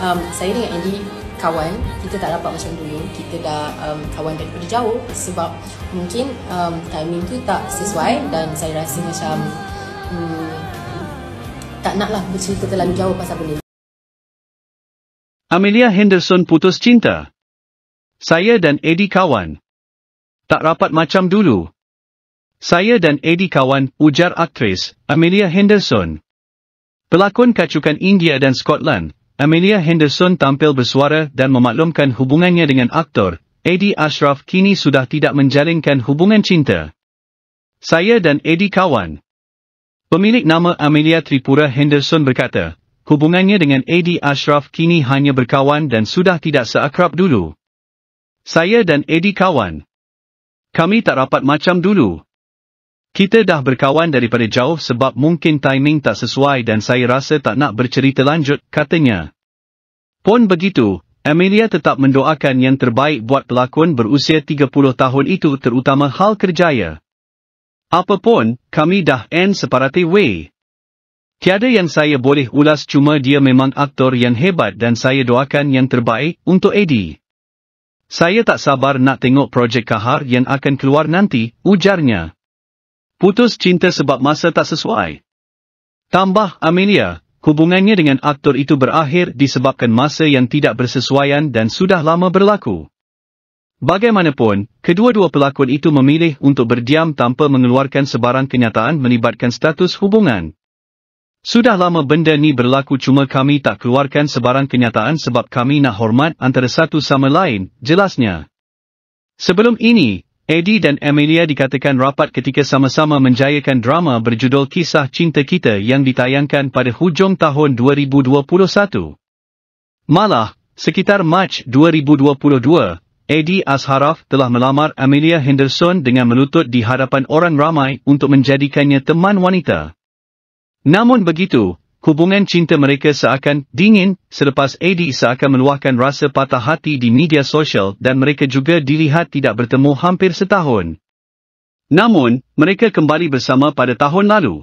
um, saya dengan Andy kawan kita tak dapat macam dulu kita dah um, kawan daripada jauh sebab mungkin um, timing tu tak sesuai dan saya rasa macam um, tak naklah bercerita terlalu jauh pasal benda Amelia Henderson putus cinta. Saya dan Eddie kawan. Tak rapat macam dulu. Saya dan Eddie kawan, ujar aktris Amelia Henderson. Pelakon kacukan India dan Scotland, Amelia Henderson tampil bersuara dan memaklumkan hubungannya dengan aktor, Eddie Ashraf kini sudah tidak menjalinkan hubungan cinta. Saya dan Eddie kawan. Pemilik nama Amelia Tripura Henderson berkata, hubungannya dengan Eddie Ashraf kini hanya berkawan dan sudah tidak seakrab dulu. Saya dan Eddie kawan. Kami tak rapat macam dulu. Kita dah berkawan daripada jauh sebab mungkin timing tak sesuai dan saya rasa tak nak bercerita lanjut, katanya. Pun begitu, Amelia tetap mendoakan yang terbaik buat pelakon berusia 30 tahun itu terutama hal kerjaya. Apapun, kami dah end separati way. Tiada yang saya boleh ulas cuma dia memang aktor yang hebat dan saya doakan yang terbaik untuk Eddie. Saya tak sabar nak tengok projek kahar yang akan keluar nanti, ujarnya putus cinta sebab masa tak sesuai. Tambah Amelia, hubungannya dengan aktor itu berakhir disebabkan masa yang tidak bersesuaian dan sudah lama berlaku. Bagaimanapun, kedua-dua pelakon itu memilih untuk berdiam tanpa mengeluarkan sebarang kenyataan melibatkan status hubungan. Sudah lama benda ni berlaku cuma kami tak keluarkan sebarang kenyataan sebab kami nak hormat antara satu sama lain, jelasnya. Sebelum ini, Eddie dan Amelia dikatakan rapat ketika sama-sama menjayakan drama berjudul Kisah Cinta Kita yang ditayangkan pada hujung tahun 2021. Malah, sekitar Mac 2022, Eddie Azharaf telah melamar Amelia Henderson dengan melutut di hadapan orang ramai untuk menjadikannya teman wanita. Namun begitu, hubungan cinta mereka seakan dingin selepas Eddie seakan meluahkan rasa patah hati di media sosial dan mereka juga dilihat tidak bertemu hampir setahun. Namun, mereka kembali bersama pada tahun lalu.